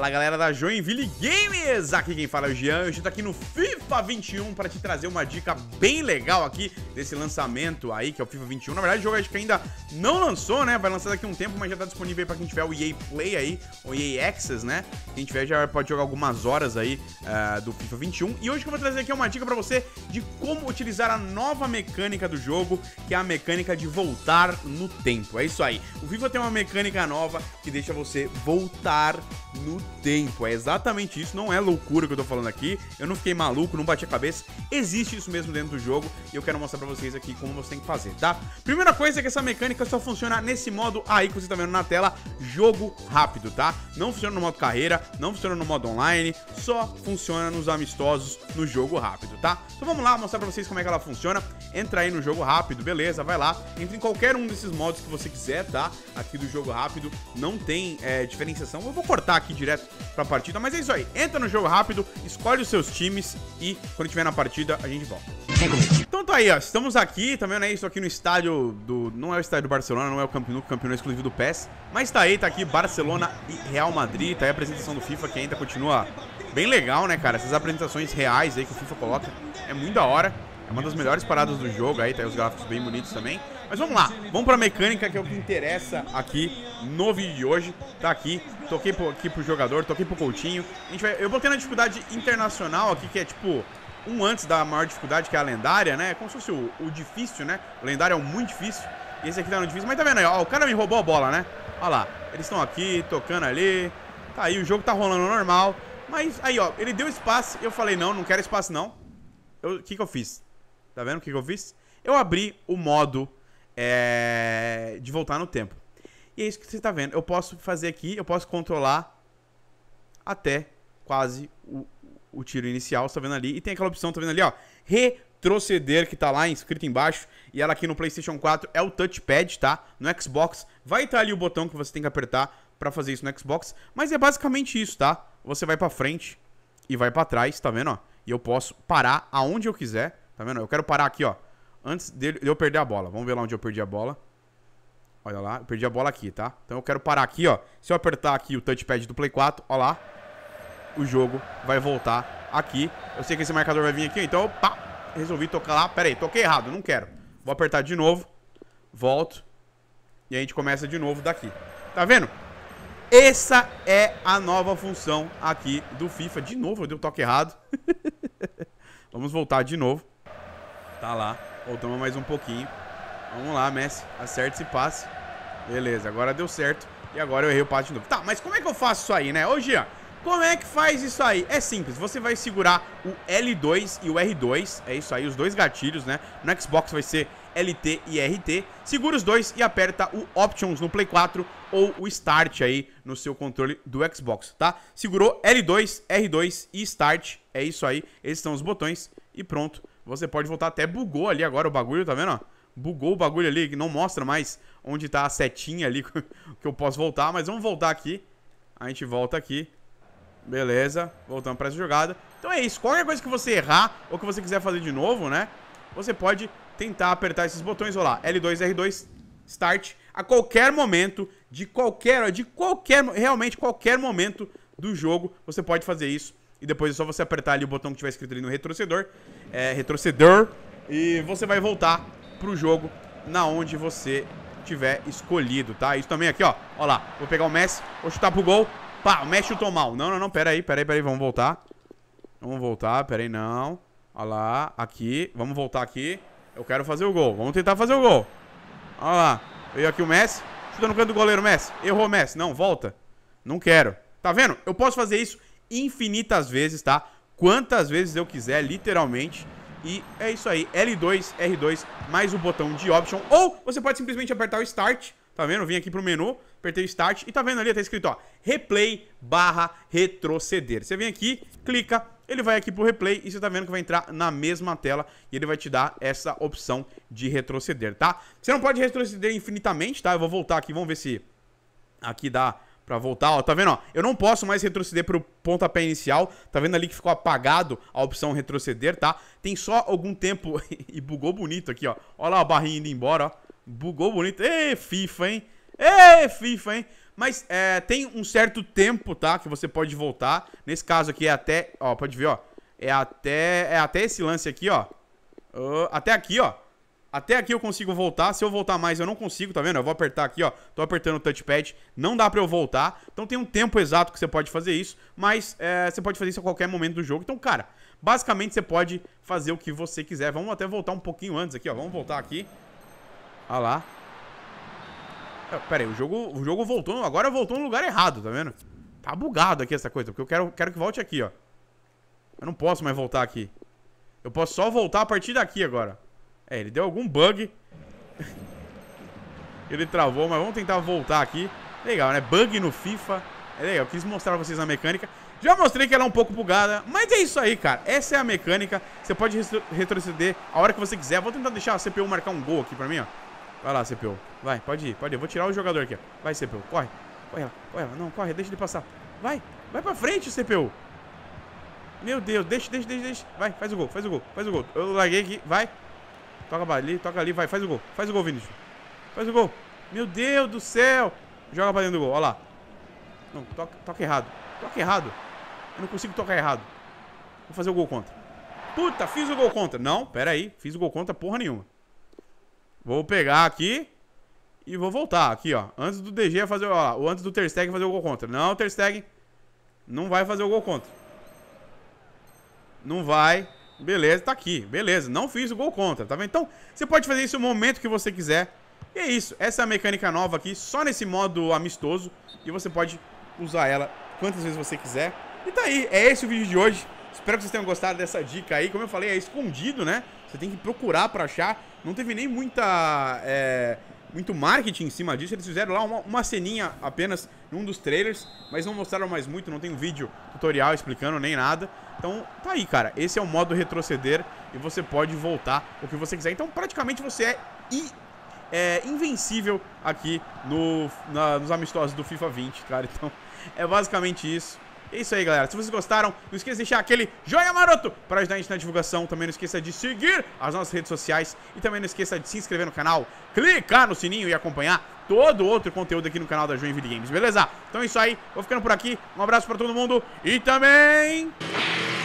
Fala galera da Joinville Games, aqui quem fala é o Jean, eu estou aqui no FIFA 21 para te trazer uma dica bem legal aqui desse lançamento aí, que é o FIFA 21. Na verdade, o jogo acho que ainda não lançou, né? Vai lançar daqui a um tempo, mas já está disponível para quem tiver o EA Play aí, o EA Access, né? Quem tiver já pode jogar algumas horas aí uh, do FIFA 21. E hoje que eu vou trazer aqui é uma dica para você de como utilizar a nova mecânica do jogo, que é a mecânica de voltar no tempo. É isso aí. O FIFA tem uma mecânica nova que deixa você voltar no tempo tempo. É exatamente isso, não é loucura que eu tô falando aqui. Eu não fiquei maluco, não bati a cabeça. Existe isso mesmo dentro do jogo e eu quero mostrar pra vocês aqui como você tem que fazer, tá? Primeira coisa é que essa mecânica só funciona nesse modo aí que você tá vendo na tela, jogo rápido, tá? Não funciona no modo carreira, não funciona no modo online, só funciona nos amistosos no jogo rápido, tá? Então vamos lá mostrar pra vocês como é que ela funciona. Entra aí no jogo rápido, beleza, vai lá. Entra em qualquer um desses modos que você quiser, tá? Aqui do jogo rápido, não tem é, diferenciação. Eu vou cortar aqui direto pra partida. Mas é isso aí. Entra no jogo rápido, escolhe os seus times e quando tiver na partida, a gente volta. Então tá aí, ó. Estamos aqui, também tá né? Isso aqui no estádio do... Não é o estádio do Barcelona, não é o campeonato campeonato exclusivo do PES. Mas tá aí, tá aqui Barcelona e Real Madrid. Tá aí a apresentação do FIFA que ainda continua bem legal, né, cara? Essas apresentações reais aí que o FIFA coloca é muito da hora. É uma das melhores paradas do jogo aí, tá aí os gráficos bem bonitos também. Mas vamos lá, vamos pra mecânica, que é o que interessa aqui no vídeo de hoje. Tá aqui, toquei pro, aqui pro jogador, toquei pro Coutinho. A gente vai, eu botei na dificuldade internacional aqui, que é tipo um antes da maior dificuldade, que é a lendária, né? Como se fosse o, o difícil, né? O lendário é o muito difícil. E esse aqui tá no difícil. Mas tá vendo aí, ó, o cara me roubou a bola, né? Olha lá, eles estão aqui, tocando ali. Tá aí, o jogo tá rolando normal. Mas aí, ó, ele deu espaço. Eu falei, não, não quero espaço, não. O que que eu fiz? Tá vendo o que que eu fiz? Eu abri o modo é, de voltar no tempo. E é isso que você está vendo. Eu posso fazer aqui, eu posso controlar até quase o, o tiro inicial, você tá vendo ali. E tem aquela opção, tá vendo ali, ó, retroceder, que tá lá escrito embaixo. E ela aqui no PlayStation 4 é o touchpad, tá? No Xbox vai estar tá ali o botão que você tem que apertar para fazer isso no Xbox. Mas é basicamente isso, tá? Você vai para frente e vai para trás, tá vendo, ó? E eu posso parar aonde eu quiser, tá vendo? Eu quero parar aqui, ó antes de eu perder a bola. Vamos ver lá onde eu perdi a bola. Olha lá, eu perdi a bola aqui, tá? Então eu quero parar aqui, ó. Se eu apertar aqui o touchpad do Play 4, ó lá, o jogo vai voltar aqui. Eu sei que esse marcador vai vir aqui, então eu pá, resolvi tocar lá. Pera aí, toquei errado, não quero. Vou apertar de novo, volto e a gente começa de novo daqui. Tá vendo? Essa é a nova função aqui do FIFA. De novo, eu dei o um toque errado. Vamos voltar de novo. Tá lá. Voltamos mais um pouquinho. Vamos lá, Messi. Acerta esse passe. Beleza, agora deu certo. E agora eu errei o passe de novo. Tá, mas como é que eu faço isso aí, né? Ô, Gian, como é que faz isso aí? É simples, você vai segurar o L2 e o R2, é isso aí, os dois gatilhos, né? No Xbox vai ser LT e RT. Segura os dois e aperta o Options no Play 4 ou o Start aí no seu controle do Xbox, tá? Segurou L2, R2 e Start, é isso aí. Esses são os botões e pronto. Você pode voltar, até bugou ali agora o bagulho, tá vendo? Bugou o bagulho ali, que não mostra mais onde tá a setinha ali que eu posso voltar. Mas vamos voltar aqui. A gente volta aqui. Beleza, voltamos pra essa jogada. Então é isso, qualquer coisa que você errar ou que você quiser fazer de novo, né? Você pode tentar apertar esses botões, olha lá, L2, R2, Start. A qualquer momento, de qualquer, de qualquer, realmente qualquer momento do jogo, você pode fazer isso e depois é só você apertar ali o botão que tiver escrito ali no retrocedor. É, retrocedor. E você vai voltar pro jogo na onde você tiver escolhido, tá? Isso também aqui, ó. Ó lá, vou pegar o Messi, vou chutar pro gol. Pá, o Messi chutou mal. Não, não, não, pera aí, pera aí, pera aí, vamos voltar. Vamos voltar, pera aí, não. Ó lá, aqui, vamos voltar aqui. Eu quero fazer o gol, vamos tentar fazer o gol. Ó lá, veio aqui o Messi. Chuta no canto do goleiro, Messi. Errou, Messi. Não, volta. Não quero. Tá vendo? Eu posso fazer isso infinitas vezes, tá? Quantas vezes eu quiser, literalmente. E é isso aí, L2, R2, mais o botão de Option. Ou você pode simplesmente apertar o Start, tá vendo? vim aqui pro menu, apertei o Start e tá vendo ali, tá escrito, ó, Replay barra retroceder. Você vem aqui, clica, ele vai aqui pro replay e você tá vendo que vai entrar na mesma tela e ele vai te dar essa opção de retroceder, tá? Você não pode retroceder infinitamente, tá? Eu vou voltar aqui, vamos ver se aqui dá Pra voltar, ó, tá vendo, ó? Eu não posso mais retroceder pro pontapé inicial. Tá vendo ali que ficou apagado a opção retroceder, tá? Tem só algum tempo... e bugou bonito aqui, ó. Olha lá a barrinha indo embora, ó. Bugou bonito. Ê, FIFA, hein? Ê, FIFA, hein? Mas é, tem um certo tempo, tá? Que você pode voltar. Nesse caso aqui é até... Ó, pode ver, ó. É até, é até esse lance aqui, ó. Uh, até aqui, ó. Até aqui eu consigo voltar. Se eu voltar mais, eu não consigo, tá vendo? Eu vou apertar aqui, ó. Tô apertando o touchpad. Não dá pra eu voltar. Então tem um tempo exato que você pode fazer isso. Mas é, você pode fazer isso a qualquer momento do jogo. Então, cara, basicamente você pode fazer o que você quiser. Vamos até voltar um pouquinho antes aqui, ó. Vamos voltar aqui. Olha ah lá. É, pera aí, o jogo, o jogo voltou. Agora voltou no lugar errado, tá vendo? Tá bugado aqui essa coisa. Porque eu quero, quero que volte aqui, ó. Eu não posso mais voltar aqui. Eu posso só voltar a partir daqui agora. É, ele deu algum bug. ele travou, mas vamos tentar voltar aqui. Legal, né? Bug no FIFA. É legal, quis mostrar pra vocês a mecânica. Já mostrei que ela é um pouco bugada, mas é isso aí, cara. Essa é a mecânica. Você pode retroceder a hora que você quiser. Vou tentar deixar a CPU marcar um gol aqui pra mim, ó. Vai lá, CPU. Vai, pode ir, pode ir. vou tirar o jogador aqui, ó. Vai, CPU, corre. Corre lá, corre lá. Não, corre, deixa ele passar. Vai, vai pra frente, CPU. Meu Deus, deixa, deixa, deixa, deixa. Vai, faz o gol, faz o gol, faz o gol. Eu larguei aqui, vai. Toca ali, toca ali, vai, faz o gol. Faz o gol, Vinícius. Faz o gol. Meu Deus do céu. Joga pra dentro do gol, olha lá. Não, toca, toca errado. Toca errado. Eu não consigo tocar errado. Vou fazer o gol contra. Puta, fiz o gol contra. Não, pera aí. Fiz o gol contra porra nenhuma. Vou pegar aqui e vou voltar aqui, ó. Antes do DG fazer, ó, ou antes do Ter Stegen fazer o gol contra. Não, Ter Stegen não vai fazer o gol contra. Não vai. Beleza, tá aqui. Beleza, não fiz o gol contra, tá vendo? Então, você pode fazer isso no momento que você quiser. E é isso. Essa é a mecânica nova aqui, só nesse modo amistoso. E você pode usar ela quantas vezes você quiser. E tá aí, é esse o vídeo de hoje. Espero que vocês tenham gostado dessa dica aí. Como eu falei, é escondido, né? Você tem que procurar pra achar. Não teve nem muita... É muito marketing em cima disso. Eles fizeram lá uma, uma ceninha apenas num dos trailers, mas não mostraram mais muito, não tem um vídeo tutorial explicando nem nada. Então tá aí, cara. Esse é o modo retroceder e você pode voltar o que você quiser. Então praticamente você é, é invencível aqui no, na, nos amistosos do FIFA 20, cara. Então é basicamente isso. É isso aí, galera. Se vocês gostaram, não esqueça de deixar aquele joinha maroto para ajudar a gente na divulgação. Também não esqueça de seguir as nossas redes sociais e também não esqueça de se inscrever no canal, clicar no sininho e acompanhar todo outro conteúdo aqui no canal da Joinville Games, beleza? Então é isso aí. Vou ficando por aqui. Um abraço para todo mundo e também...